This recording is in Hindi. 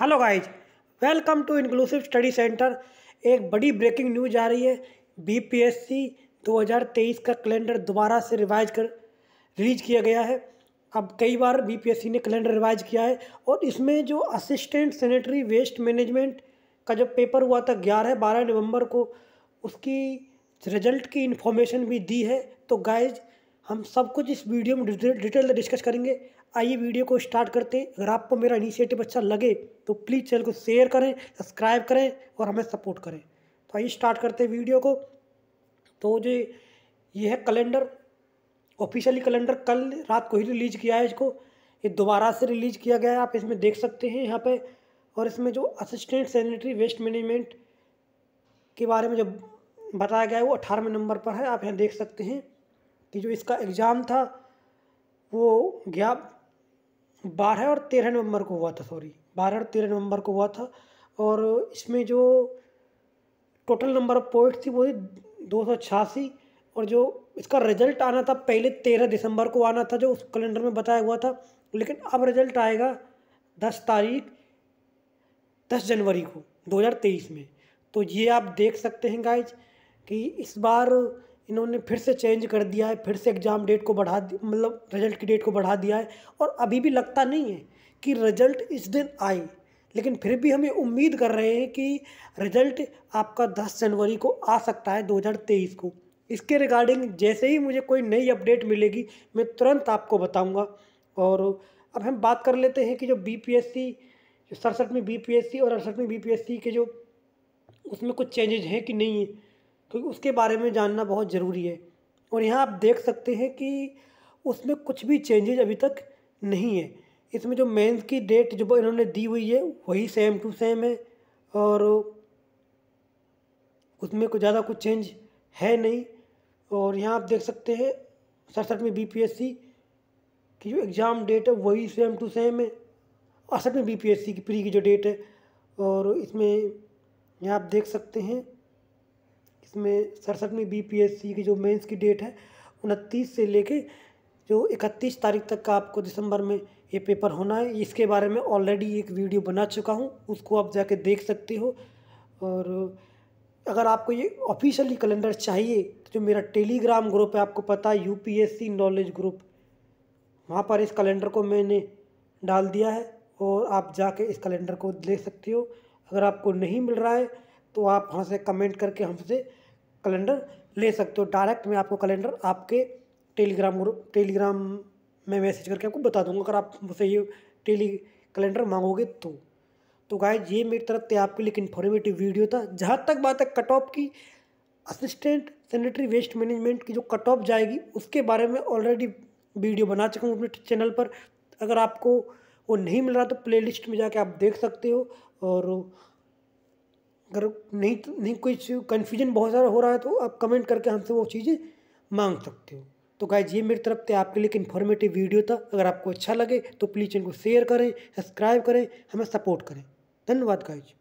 hello guys welcome to inclusive study centre एक बड़ी ब्रेकिंग न्यूज आ रही है बीपीएससी 2023 का कैलेंडर दोबारा से रिवाइज कर रिलीज किया गया है अब कई बार बीपीएससी ने कैलेंडर रिवाइज किया है और इसमें जो असिस्टेंट सैनिटरी वेस्ट मैनेजमेंट का जो पेपर हुआ था ग्यारह बारह नवम्बर को उसकी रिजल्ट की इन्फॉर्मेशन भी दी है तो गाइज हम सब कुछ इस वीडियो में डिटेल से डिस्कस करेंगे आइए वीडियो को स्टार्ट करते हैं अगर आपको मेरा इनिशिएटिव अच्छा लगे तो प्लीज़ चैनल को शेयर करें सब्सक्राइब करें और हमें सपोर्ट करें तो आइए स्टार्ट करते हैं वीडियो को तो जो ये है कैलेंडर ऑफिशियली कैलेंडर कल रात को ही रिलीज किया है इसको ये दोबारा से रिलीज किया गया है आप इसमें देख सकते हैं यहाँ पर और इसमें जो असिस्टेंट सैनिटरी वेस्ट मैनेजमेंट के बारे में जो बताया गया है वो अठारहवें नंबर पर है आप यहाँ देख सकते हैं कि जो इसका एग्ज़ाम था वो गया बारह और तेरह नवंबर को हुआ था सॉरी बारह और तेरह नवंबर को हुआ था और इसमें जो टोटल नंबर ऑफ पॉइंट थी वो थी दो सौ छियासी और जो इसका रिजल्ट आना था पहले तेरह दिसंबर को आना था जो उस कैलेंडर में बताया हुआ था लेकिन अब रिजल्ट आएगा दस तारीख दस जनवरी को दो हज़ार तेईस में तो ये आप देख सकते हैं गाइज कि इस बार इन्होंने फिर से चेंज कर दिया है फिर से एग्ज़ाम डेट को बढ़ा मतलब रिजल्ट की डेट को बढ़ा दिया है और अभी भी लगता नहीं है कि रिजल्ट इस दिन आए लेकिन फिर भी हमें उम्मीद कर रहे हैं कि रिजल्ट आपका 10 जनवरी को आ सकता है 2023 को इसके रिगार्डिंग जैसे ही मुझे कोई नई अपडेट मिलेगी मैं तुरंत आपको बताऊंगा और अब हम बात कर लेते हैं कि जो बी पी एस सी सड़सठवीं बी पी एस सी और अड़सठवीं बी पी एस सी के जो उसमें कुछ चेंजेज हैं कि नहीं है तो उसके बारे में जानना बहुत ज़रूरी है और यहाँ आप देख सकते हैं कि उसमें कुछ भी चेंजेज अभी तक नहीं है इसमें जो मेंस की डेट जो इन्होंने दी हुई है वही सेम टू सेम है और उसमें कुछ ज़्यादा कुछ चेंज है नहीं और यहाँ आप देख सकते हैं सड़सठ में बीपीएससी की जो एग्ज़ाम डेट है वही सेम टू सेम है अड़सठ में बीपीएससी की प्री की जो डेट है और इसमें यहाँ आप देख सकते हैं इसमें सड़सठ में बीपीएससी की जो मेंस की डेट है उनतीस से लेके जो इकतीस तारीख तक का आपको दिसंबर में ये पेपर होना है इसके बारे में ऑलरेडी एक वीडियो बना चुका हूँ उसको आप जाके देख सकते हो और अगर आपको ये ऑफिशियली कैलेंडर चाहिए तो जो मेरा टेलीग्राम ग्रुप है आपको पता है यू नॉलेज ग्रुप वहाँ पर इस कैलेंडर को मैंने डाल दिया है और आप जाके इस कैलेंडर को ले सकते हो अगर आपको नहीं मिल रहा है तो आप वहाँ से कमेंट करके हमसे कैलेंडर ले सकते हो डायरेक्ट मैं आपको कैलेंडर आपके टेलीग्राम ग्रुप टेलीग्राम में मैसेज करके आपको बता दूंगा अगर आप मुझसे ये टेली कैलेंडर मांगोगे तो तो गाइज ये मेरी तरफ से आपके लिए एक इन्फॉर्मेटिव वीडियो था जहाँ तक बात है कट ऑफ की असिस्टेंट सैनिटरी वेस्ट मैनेजमेंट की जो कट ऑफ जाएगी उसके बारे में ऑलरेडी वीडियो बना चुका हूँ अपने चैनल पर अगर आपको वो नहीं मिल रहा तो प्ले में जाके आप देख सकते हो और अगर नहीं तो, नहीं कुछ कन्फ्यूजन बहुत सारा हो रहा है तो आप कमेंट करके हमसे वो चीज़ें मांग सकते हो तो गाइज ये मेरी तरफ से आपके लिए एक इन्फॉर्मेटिव वीडियो था अगर आपको अच्छा लगे तो प्लीज़ इनको शेयर करें सब्सक्राइब करें हमें सपोर्ट करें धन्यवाद गाइज